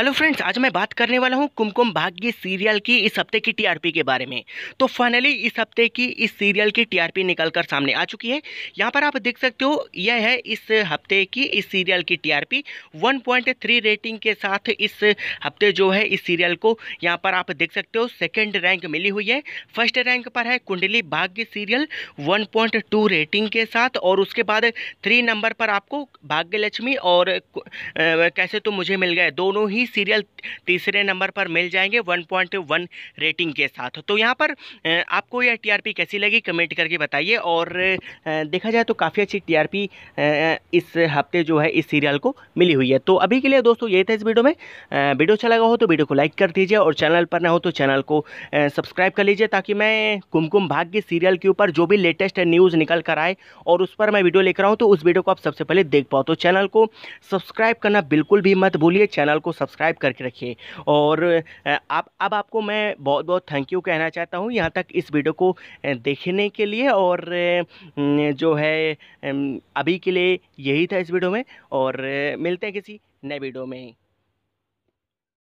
hello friends आज मैं बात करने वाला हूँ कुमकुम भाग्य सीरियल की इस हफ्ते की टीआरपी के बारे में तो फाइनली इस हफ्ते की इस सीरियल की टीआरपी निकलकर सामने आ चुकी है यहाँ पर आप देख सकते हो यह है इस हफ्ते की इस सीरियल की टीआरपी 1.3 रेटिंग के साथ इस हफ्ते जो है इस सीरियल को यहाँ पर आप देख सकते हो सेकेंड रैंक मिली हुई है फर्स्ट रैंक पर है कुंडली भाग्य सीरियल वन रेटिंग के साथ और उसके बाद थ्री नंबर पर आपको भाग्यलक्ष्मी और कैसे तो मुझे मिल गए दोनों ही सीरियल तीसरे नंबर पर मिल जाएंगे 1.1 रेटिंग के साथ तो यहाँ पर आपको यह टीआरपी कैसी लगी कमेंट करके बताइए और देखा जाए तो काफ़ी अच्छी टीआरपी इस हफ्ते जो है इस सीरियल को मिली हुई है तो अभी के लिए दोस्तों यही था इस वीडियो में वीडियो अच्छा लगा हो तो वीडियो को लाइक कर दीजिए और चैनल पर ना हो तो चैनल को सब्सक्राइब कर लीजिए ताकि मैं कुमकुम भाग्य सीरियल के ऊपर जो भी लेटेस्ट न्यूज़ निकल कर आए और उस पर मैं वीडियो लेकर आऊँ तो उस वीडियो को आप सबसे पहले देख पाओ तो चैनल को सब्सक्राइब करना बिल्कुल भी मत भूलिए चैनल को सब्सक्राइब सब्सक्राइब करके रखिए और आप अब आपको मैं बहुत बहुत थैंक यू कहना चाहता हूँ यहाँ तक इस वीडियो को देखने के लिए और जो है अभी के लिए यही था इस वीडियो में और मिलते हैं किसी नए वीडियो में